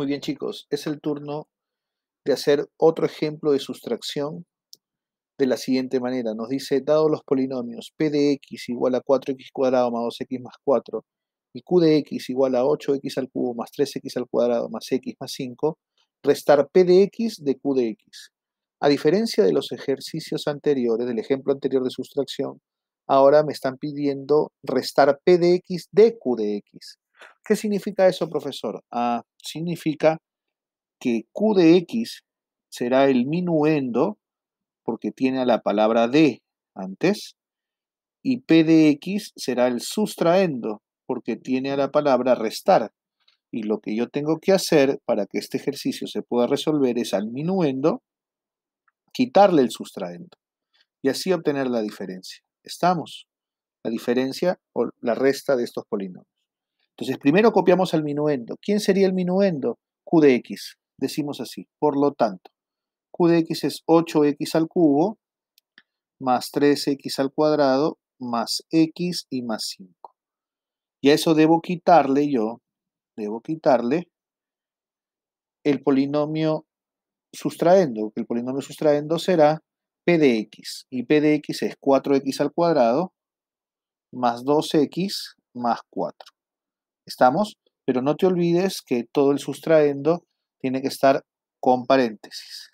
Muy bien chicos, es el turno de hacer otro ejemplo de sustracción de la siguiente manera. Nos dice, dados los polinomios p de x igual a 4x cuadrado más 2x más 4 y q de x igual a 8x al cubo más 3x al cuadrado más x más 5, restar p de x de q de x. A diferencia de los ejercicios anteriores, del ejemplo anterior de sustracción, ahora me están pidiendo restar p de x de q de x. ¿Qué significa eso, profesor? Ah, significa que Q de X será el minuendo, porque tiene a la palabra D antes, y P de X será el sustraendo, porque tiene a la palabra restar. Y lo que yo tengo que hacer para que este ejercicio se pueda resolver es al minuendo quitarle el sustraendo y así obtener la diferencia. Estamos. La diferencia o la resta de estos polinomios. Entonces, primero copiamos el minuendo. ¿Quién sería el minuendo? Q de x. Decimos así. Por lo tanto, Q de x es 8x al cubo más 3x al cuadrado más x y más 5. Y a eso debo quitarle yo, debo quitarle el polinomio sustraendo. El polinomio sustraendo será p de x. Y p de x es 4x al cuadrado más 2x más 4. ¿Estamos? Pero no te olvides que todo el sustraendo tiene que estar con paréntesis.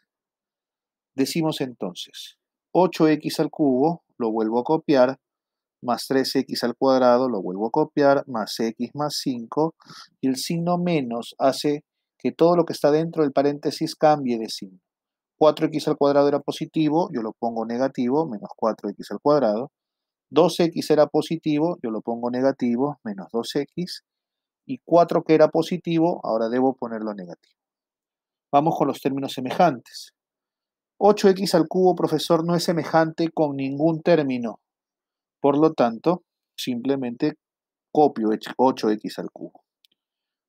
Decimos entonces, 8x al cubo, lo vuelvo a copiar, más 3x al cuadrado, lo vuelvo a copiar, más x más 5, y el signo menos hace que todo lo que está dentro del paréntesis cambie de signo. 4x al cuadrado era positivo, yo lo pongo negativo, menos 4x al cuadrado. 2x era positivo, yo lo pongo negativo, menos 2x y 4 que era positivo, ahora debo ponerlo negativo. Vamos con los términos semejantes. 8x al cubo, profesor, no es semejante con ningún término. Por lo tanto, simplemente copio 8x al cubo.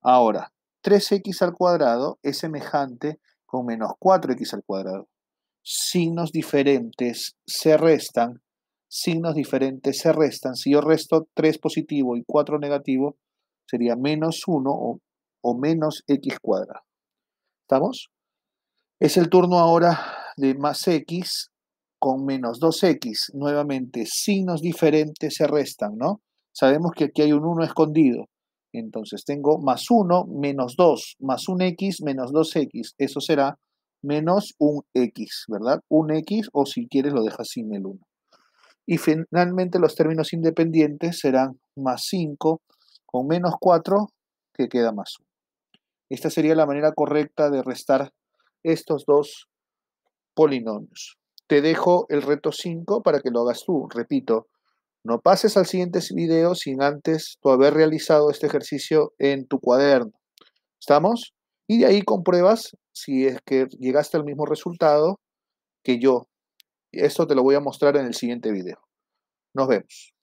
Ahora, 3x al cuadrado es semejante con menos 4x al cuadrado. Signos diferentes se restan. Signos diferentes se restan. Si yo resto 3 positivo y 4 negativo, sería menos 1 o, menos x cuadrado. ¿Estamos? Es el turno ahora de más x con menos 2x. Nuevamente, signos diferentes se restan, ¿no? Sabemos que aquí hay un 1 escondido. Entonces tengo más 1 menos 2 más 1x menos 2x. Eso será menos un x, ¿verdad? Un x o si quieres lo dejas sin el 1. Y finalmente los términos independientes serán más 5 con menos 4 que queda más 1. Esta sería la manera correcta de restar estos dos polinomios. Te dejo el reto 5 para que lo hagas tú. Repito, no pases al siguiente video sin antes tu haber realizado este ejercicio en tu cuaderno. ¿Estamos? Y de ahí compruebas si es que llegaste al mismo resultado que yo. Esto te lo voy a mostrar en el siguiente video. Nos vemos.